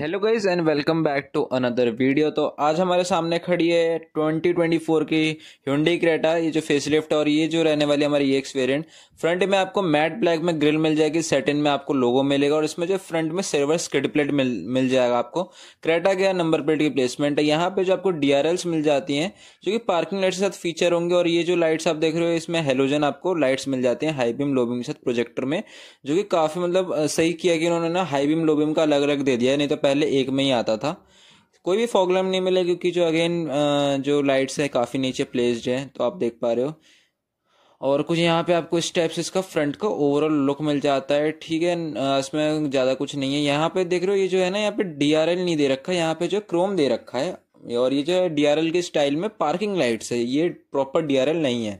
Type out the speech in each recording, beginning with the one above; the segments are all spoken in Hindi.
hello guys and welcome back to another video तो आज हमारे सामने खड़ी है 2024 की हिंडी क्रेटा ये जो फेसलिफ्ट और ये जो रहने वाली हमारी एक्स वेरिएंट फ्रंट में आपको मैट ब्लैक में ग्रिल मिल जाएगी सेटिन में आपको लोगो मिलेगा और इसमें जो फ्रंट में सिल्वर स्किड प्लेट मिल मिल जाएगा आपको क्रेटा के नंबर प्लेट की प्लेसमेंट है यहाँ पे जो आपको डी मिल जाती है जो कि पार्किंग लाइट के साथ फीचर होंगे और ये जो लाइट्स आप देख रहे हो इसमें हेलोजन आपको लाइट्स मिल जाती है हाई बीम लो बीम के साथ प्रोजेक्टर में जो कि काफ़ी मतलब सही किया कि उन्होंने हाई बीम लो बीम का अलग अलग दे दिया नहीं तो पहले एक में ही आता था कोई भी फॉग लैम्प नहीं मिला क्योंकि जो अगेन जो लाइट्स है काफ़ी नीचे प्लेस्ड है तो आप देख पा रहे हो और कुछ यहाँ पे आपको स्टेप्स इसका फ्रंट का ओवरऑल लुक मिल जाता है ठीक है इसमें ज़्यादा कुछ नहीं है यहाँ पे देख रहे हो ये जो है ना यहाँ पे डी नहीं दे रखा है यहाँ पे जो क्रोम दे रखा है और ये जो है डी के स्टाइल में पार्किंग लाइट्स है ये प्रॉपर डी नहीं है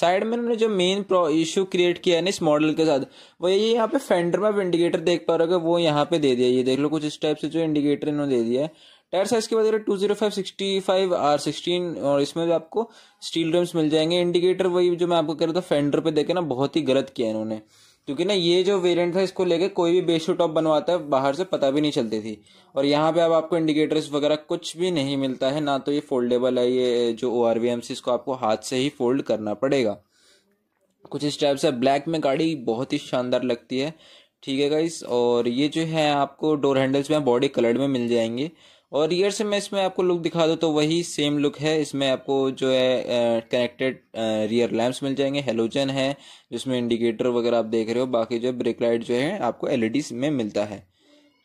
साइड में उन्होंने जो मेन इशू क्रिएट किया है ना इस मॉडल के साथ वो ये यहाँ पे फेंडर में इंडिकेटर देख पा रहे वो यहाँ पे दे दिया ये देख लो कुछ इस टाइप से जो इंडिकेटर इन्होंने दे दिया है टायर साइज के बाद two zero five sixty five R sixteen और इसमें भी आपको स्टील ड्रम्स मिल जाएंगे इंडिकेटर वही जो मैं आपको कह रहा था फेंडर पे देखे ना बहुत ही गलत किया इन्होंने क्योंकि ना ये जो वेरिएंट था इसको लेके कोई भी बेसू टॉप बनवाता है बाहर से पता भी नहीं चलती थी और यहाँ पे अब आपको इंडिकेटर्स वगैरह कुछ भी नहीं मिलता है ना तो ये फोल्डेबल है ये जो ओ आर इसको आपको हाथ से ही फोल्ड करना पड़ेगा कुछ इस टाइप से ब्लैक में गाड़ी बहुत ही शानदार लगती है ठीक है गाइस और ये जो है आपको डोर हैंडल्स में बॉडी कलर्ड में मिल जाएंगे और रियर से मैं इसमें आपको लुक दिखा दूँ तो वही सेम लुक है इसमें आपको जो है कनेक्टेड रियर लैम्प्स मिल जाएंगे हेलोजन है जिसमें इंडिकेटर वगैरह आप देख रहे हो बाकी जो ब्रेक लाइट जो है आपको एल e में मिलता है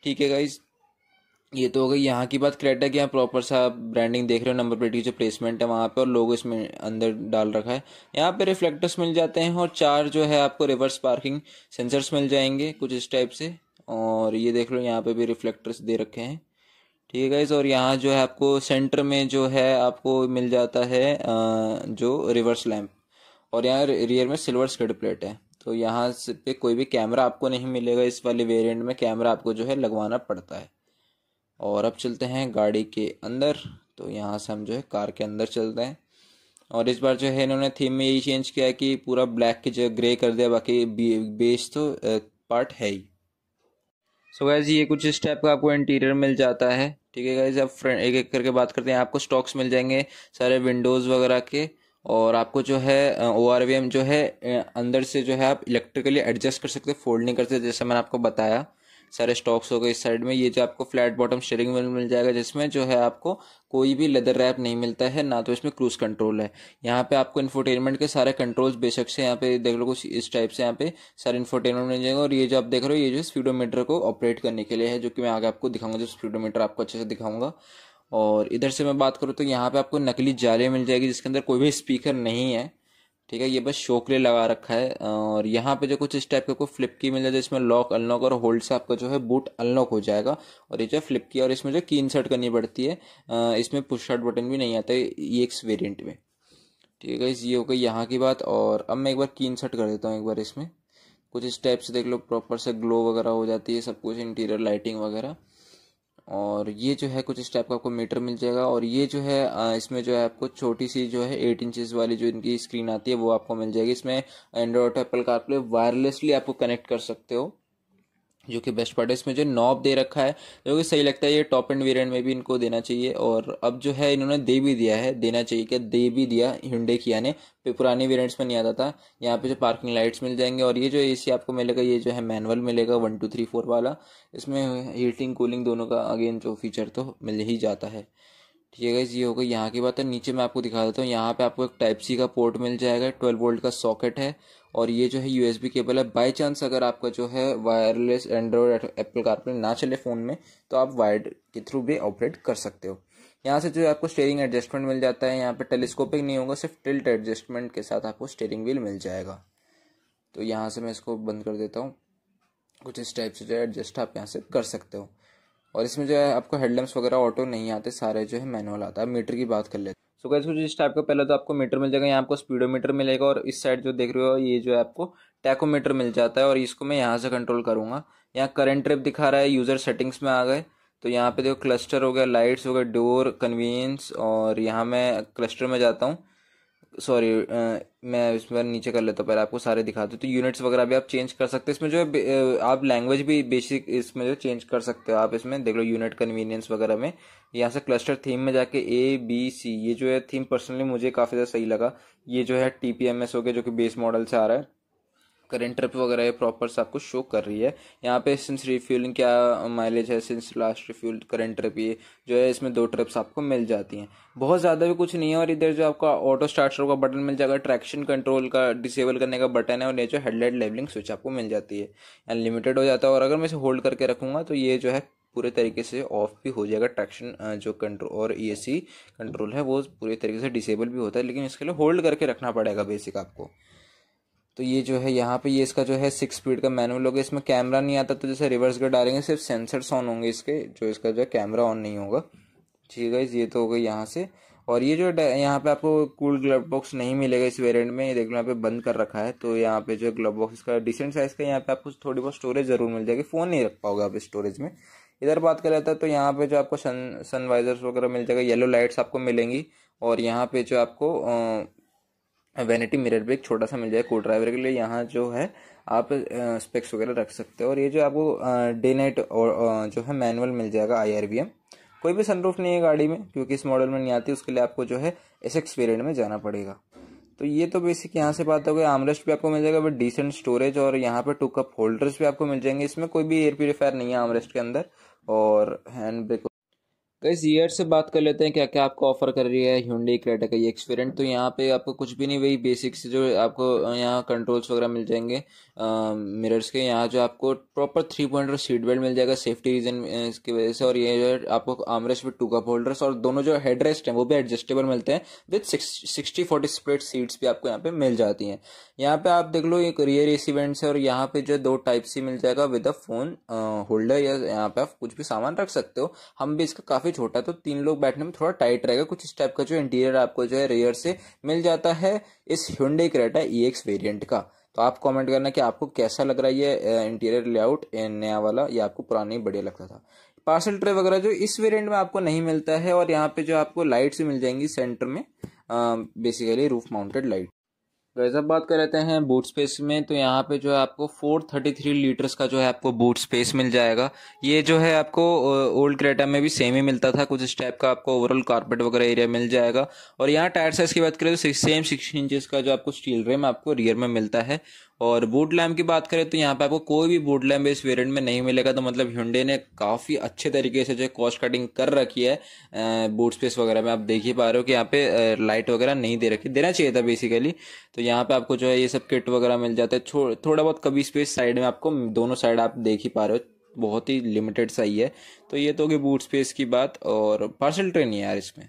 ठीक है गाइज़ ये तो हो गई यहाँ की बात क्रेटा की यहाँ प्रॉपर सा ब्रांडिंग देख रहे हो नंबर प्लेट की जो प्लेसमेंट है वहाँ पे और लोग इसमें अंदर डाल रखा है यहाँ पे रिफ्लेक्टर्स मिल जाते हैं और चार जो है आपको रिवर्स पार्किंग सेंसर्स मिल जाएंगे कुछ इस टाइप से और ये देख लो यहाँ पे भी रिफ्लेक्टर्स दे रखे हैं ठीक है गाइज और यहाँ जो है आपको सेंटर में जो है आपको मिल जाता है जो रिवर्स लैम्प और यहाँ रियर में सिल्वर स्किड प्लेट है तो यहाँ पे कोई भी कैमरा आपको नहीं मिलेगा इस वाले वेरिएंट में कैमरा आपको जो है लगवाना पड़ता है और अब चलते हैं गाड़ी के अंदर तो यहाँ से हम जो है कार के अंदर चलते हैं और इस बार जो है इन्होंने थीम में यही चेंज किया कि पूरा ब्लैक की जगह ग्रे कर दिया बाकी बेस तो पार्ट है ही सो so गैज ये कुछ इस टाइप का आपको इंटीरियर मिल जाता है ठीक है गाइज आप फ्रेंड एक एक करके बात करते हैं आपको स्टॉक्स मिल जाएंगे सारे विंडोज़ वगैरह के और आपको जो है ओ आर वी एम जो है अंदर से जो है आप इलेक्ट्रिकली एडजस्ट कर सकते फोल्ड नहीं करते जैसे मैंने आपको बताया सारे स्टॉक्स हो गए इस साइड में ये जो आपको फ्लैट बॉटम स्टेयरिंग व्हील मिल जाएगा जिसमें जो है आपको कोई भी लेदर रैप नहीं मिलता है ना तो इसमें क्रूज कंट्रोल है यहाँ पे आपको इन्फोटेनमेंट के सारे कंट्रोल्स बेशक से यहाँ पे देख लो कुछ इस टाइप से यहाँ पे सारे इन्फोटेनमेंट मिल जाएगा और ये जो आप देख रहे हो ये जो स्पीडोमीटर को ऑपरेट करने के लिए है जो कि मैं आगे आपको दिखाऊंगा जो स्पीडोमीटर आपको अच्छे से दिखाऊंगा और इधर से मैं बात करूँ तो यहाँ पे आपको नकली जाले मिल जाएगी जिसके अंदर कोई भी स्पीकर नहीं है ठीक है ये बस शो के लिए लगा रखा है और यहाँ पे जो कुछ इस टाइप का कोई फ्लिप की मिल जाए जिसमें लॉक अनलॉक और होल्ड से आपका जो है बूट अनलॉक हो जाएगा और ये जो है फ्लिप की और इसमें जो की इंसर्ट करनी पड़ती है इसमें पुश शर्ट बटन भी नहीं आता है ये वेरियंट में ठीक है ये हो गई यहाँ की बात और अब मैं एक बार की इंसर्ट कर देता हूँ एक बार इसमें कुछ इस टाइप से देख लो प्रॉपर से ग्लो वगैरह हो जाती है सब कुछ इंटीरियर लाइटिंग वगैरह और ये जो है कुछ इस टाइप का आपको मीटर मिल जाएगा और ये जो है इसमें जो है आपको छोटी सी जो है एट इंचज़ वाली जो इनकी स्क्रीन आती है वो आपको मिल जाएगी इसमें एंड्रॉयड एप्पल कार्पले वायरलेसली आपको कनेक्ट कर सकते हो जो कि बेस्ट पार्ट है इसमें जो नॉब दे रखा है जो कि सही लगता है ये टॉप एंड वेरिएंट में भी इनको देना चाहिए और अब जो है इन्होंने दे भी दिया है देना चाहिए क्या दे भी दिया हिंडे किया ने पुराने वेरिएंट्स में नहीं आता था यहाँ पे जो पार्किंग लाइट्स मिल जाएंगे और ये जो ए आपको मिलेगा ये जो है मैनुअल मिलेगा वन टू थ्री फोर वाला इसमें हीटिंग कूलिंग दोनों का अगेन जो फीचर तो मिल ही जाता है ठीक है ये होगा यहाँ की बात है नीचे मैं आपको दिखा देता हूँ यहाँ पे आपको एक टाइप सी का पोर्ट मिल जाएगा ट्वेल्व वोल्ट का सॉकेट है और ये जो है यूएसबी केबल है बाई चांस अगर आपका जो है वायरलेस एंड्रॉयड एप्पल कारप्ले ना चले फ़ोन में तो आप वायर्ड के थ्रू भी ऑपरेट कर सकते हो यहाँ से जो है आपको स्टेयरिंग एडजस्टमेंट मिल जाता है यहाँ पे टेलीस्कोपिक नहीं होगा सिर्फ टिल्ट एडजस्टमेंट के साथ आपको स्टेयरिंग व्हील मिल जाएगा तो यहाँ से मैं इसको बंद कर देता हूँ कुछ इस टाइप से जो है एडजस्ट आप यहाँ से कर सकते हो और इसमें जो है आपको हेडलैम्प वगैरह ऑटो नहीं आते सारे जो है मैनुअल आता है मीटर की बात कर लेते सो कैसे कुछ इस टाइप का पहले तो आपको मीटर मिल जाएगा यहाँ आपको स्पीडोमीटर मिलेगा और इस साइड जो देख रहे हो ये जो है आपको टैकोमीटर मिल जाता है और इसको मैं यहाँ से कंट्रोल करूँगा यहाँ करंट ट्रिप दिखा रहा है यूज़र सेटिंग्स में आ गए तो यहाँ पे देखो क्लस्टर हो गया लाइट्स हो गया डोर कन्वीनियंस और यहाँ मैं क्लस्टर में जाता हूँ सॉरी मैं इस पर नीचे कर लेता पहले आपको सारे दिखा दूँ तो यूनिट्स वगैरह भी आप चेंज कर सकते हो इसमें जो है आप लैंग्वेज भी बेसिक इसमें जो चेंज कर सकते हो आप इसमें देख लो यूनिट कन्वीनियंस वगैरह में यहाँ से क्लस्टर थीम में जाके ए बी सी ये जो है थीम पर्सनली मुझे काफ़ी ज़्यादा सही लगा ये जो है टी पी एम एस हो गया जो कि बेस मॉडल से आ रहा है करेंट ट्रिप वगैरह ये प्रॉपर सब कुछ शो कर रही है यहाँ पे सिंस रिफ्यूलिंग क्या माइलेज है since last refuel current trip ये जो है इसमें दो ट्रिप्स आपको मिल जाती हैं बहुत ज़्यादा भी कुछ नहीं है और इधर जो आपका ऑटो स्टार्टर का बटन मिल जाएगा ट्रैक्शन कंट्रोल का डिसेबल करने का बटन है और नीचे हेडलाइट लेवलिंग स्विच आपको मिल जाती है अनलिमिटेड हो जाता है और अगर मैं इसे होल्ड करके रखूँगा तो ये जो है पूरे तरीके से ऑफ भी हो जाएगा ट्रैक्शन जो कंट्रोल और ई e कंट्रोल है वो पूरे तरीके से डिसेबल भी होता है लेकिन इसके लिए होल्ड करके रखना पड़ेगा बेसिक आपको तो ये जो है यहाँ पे ये इसका जो है सिक्स स्पीड का मैनुअल होगा इसमें कैमरा नहीं आता तो जैसे रिवर्स गियर डालेंगे सिर्फ सेंसर्स ऑन होंगे इसके जो इसका जो है कैमरा ऑन नहीं होगा ठीक है ये तो हो गई यहाँ से और ये जो यहाँ पे आपको कूल ग्लव बॉक्स नहीं मिलेगा इस वेरिएंट में ये देख लो यहाँ पे बंद कर रखा है तो यहाँ पे जो ग्लव बॉक्स इसका डिसेंट साइज का यहाँ पे आपको थोड़ी बहुत स्टोरेज जरूर मिल जाएगी फ़ोन नहीं रख पाओगे आप स्टोरेज में इधर बात कर लेता तो, है तो यहाँ पे जो आपको सन सनवाइजर्स वगैरह मिल जाएगा येलो लाइट्स आपको मिलेंगी और यहाँ पे जो आपको वैनिटी मिरर भी एक छोटा सा मिल जाए को ड्राइवर के लिए यहाँ जो है आप स्पेक्स वगैरह रख सकते हो और ये जो आपको डे नाइट और जो है मैनुअल मिल जाएगा आई कोई भी सनरूफ नहीं है गाड़ी में क्योंकि इस मॉडल में नहीं आती उसके लिए आपको जो है एस एक्स वेरियंट में जाना पड़ेगा तो ये तो बेसिक यहाँ से बात हो गई आमरेस्ट भी आपको मिल जाएगा बट डिसेंट स्टोरेज और यहाँ पर टू कप होल्डर्स भी आपको मिल जाएंगे इसमें कोई भी एयर प्योरीफायर नहीं है आमरेस्ट के अंदर और हैंड ब्रेक कई ईयर से बात कर लेते हैं क्या क्या आपको ऑफर कर रही है ह्यूडी क्रेटा का ये एक्सपेरियंट तो यहाँ पे आपको कुछ भी नहीं वही बेसिक से जो आपको यहाँ कंट्रोल्स वगैरह मिल जाएंगे मिरर्स के यहाँ जो आपको proper three point seat belt मिल जाएगा सेफ्टी रीजन की वजह से और ये जो है आपको armrest with two cup holders और दोनों जो हेड रेस्ट हैं वो भी एडजस्टेबल मिलते हैं with sixty forty spread seats भी आपको यहाँ पे मिल जाती हैं यहाँ पे आप देख लो एक रियर एसीवेंट्स है और यहाँ पे जो दो टाइप सी मिल जाएगा विद अ फोन होल्डर या यहाँ पे आप कुछ भी सामान रख सकते हो हम भी इसका काफ़ी काफी छोटा तो तीन लोग बैठने में थोड़ा टाइट रहेगा कुछ इस टाइप का जो इंटीरियर आपको जो है रेयर से मिल जाता है इस Hyundai Creta E X variant का तो आप कमेंट करना कि आपको कैसा लग रहा है ये इंटीरियर लेआउट नया वाला या आपको पुराना ही बढ़िया लगता था पार्सल ट्रे वगैरह जो इस वेरिएंट में आपको नहीं मिलता है और यहाँ पे जो आपको लाइट्स मिल जाएंगी सेंटर में basically roof mounted light guys अब बात कर रहते हैं बूट स्पेस में तो यहाँ पे जो है आपको 433 लीटर्स का जो है आपको बूट स्पेस मिल जाएगा ये जो है आपको ओल्ड क्रेटा में भी सेम ही मिलता था कुछ इस टाइप का आपको ओवरऑल कारपेट वगैरह एरिया मिल जाएगा और यहाँ टायर साइज की बात करें तो सेम सिक्स इंचेस का जो आपको स्टील रेम आपको रियर में मिलता है और बूट लैम्प की बात करें तो यहाँ पे आपको कोई भी बूट लैम्प इस वेरिएंट में नहीं मिलेगा तो मतलब हिंडे ने काफ़ी अच्छे तरीके से जो है कॉस्ट कटिंग कर रखी है बूट स्पेस वगैरह में आप देख ही पा रहे हो कि यहाँ पे लाइट वगैरह नहीं दे रखी देना चाहिए था बेसिकली तो यहाँ पे आपको जो है ये सब किट वगैरह मिल जाता है थोड़ा बहुत कभी स्पेस साइड में आपको दोनों साइड आप देख ही पा रहे हो बहुत ही लिमिटेड सा ही है तो ये तो होगी बूट स्पेस की बात और पार्सल ट्रेन ही यार इसमें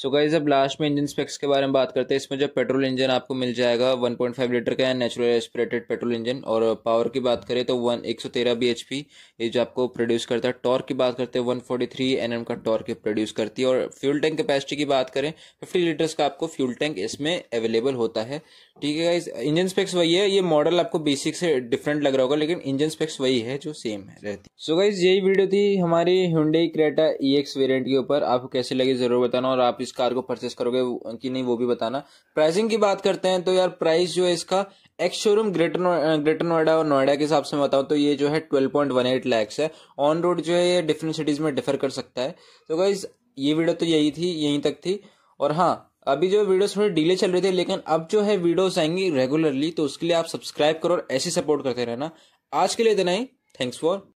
सो गाइज अब लास्ट में इंजन स्पेक्स के बारे में बात करते हैं इसमें जब पेट्रोल इंजन आपको मिल जाएगा 1.5 लीटर का है नेचुरल एस्पिरेटेड पेट्रोल इंजन और पावर की बात करें तो वन एक सौ तेरह बी एच पी ये जो आपको प्रोड्यूस करता है टॉर्क की बात करते हैं 143 फोर्टी एन का टॉर्क प्रोड्यूस करती है और फ्यूल टैंक कैपेसिटी की बात करें फिफ्टी लीटर्स का आपको फ्यूल टैंक इसमें अवेलेबल होता है ठीक है गाइज इंजन स्पेक्स वही है ये मॉडल आपको बेसिक से डिफरेंट लग रहा होगा लेकिन इंजन स्पेक्स वही है जो सेम है रहती सो गाइज यही वीडियो थी हमारी Hyundai Creta E X variant के ऊपर आपको कैसे लगी जरूर बताना और आप किस कार को परचेस करोगे कि नहीं वो भी बताना प्राइसिंग की बात करते हैं तो यार प्राइस जो है इसका ex showroom Greater Greater Noida और नोएडा के हिसाब से मैं बताऊँ तो ये जो है twelve point one eight lakhs है ऑन रोड जो है ये डिफरेंट सिटीज़ में डिफर कर सकता है तो गाइज ये वीडियो तो यही थी यहीं तक थी और हाँ अभी जो वीडियोस थोड़े डिले चल रहे थे लेकिन अब जो है वीडियोस आएंगी रेगुलरली तो उसके लिए आप सब्सक्राइब करो और ऐसे सपोर्ट करते रहना आज के लिए इतना ही थैंक्स फॉर